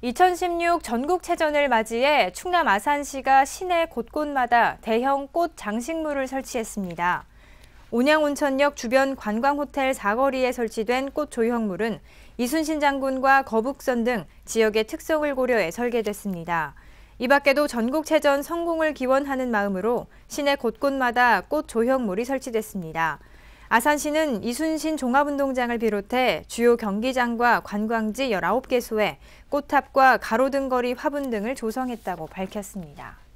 2016 전국체전을 맞이해 충남 아산시가 시내 곳곳마다 대형 꽃 장식물을 설치했습니다. 온양온천역 주변 관광호텔 사거리에 설치된 꽃 조형물은 이순신 장군과 거북선 등 지역의 특성을 고려해 설계됐습니다. 이 밖에도 전국체전 성공을 기원하는 마음으로 시내 곳곳마다 꽃 조형물이 설치됐습니다. 아산시는 이순신 종합운동장을 비롯해 주요 경기장과 관광지 19개소에 꽃탑과 가로등거리 화분 등을 조성했다고 밝혔습니다.